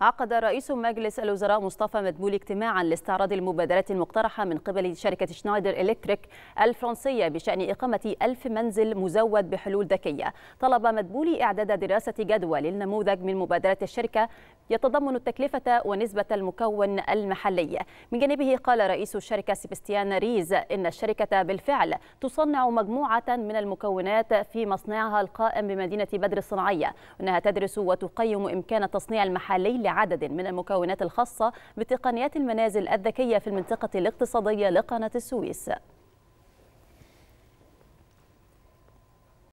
عقد رئيس مجلس الوزراء مصطفى مدبولي اجتماعا لاستعراض المبادرات المقترحة من قبل شركة شنايدر إلكتريك الفرنسية بشأن إقامة ألف منزل مزود بحلول ذكية طلب مدبولي إعداد دراسة جدوى للنموذج من مبادرة الشركة يتضمن التكلفة ونسبة المكون المحلي من جانبه قال رئيس الشركة سيبستيان ريز إن الشركة بالفعل تصنع مجموعة من المكونات في مصنعها القائم بمدينة بدر الصناعية وأنها تدرس وتقيم إمكان التصنيع المحلي عدد من المكونات الخاصة بتقنيات المنازل الذكية في المنطقة الاقتصادية لقناة السويس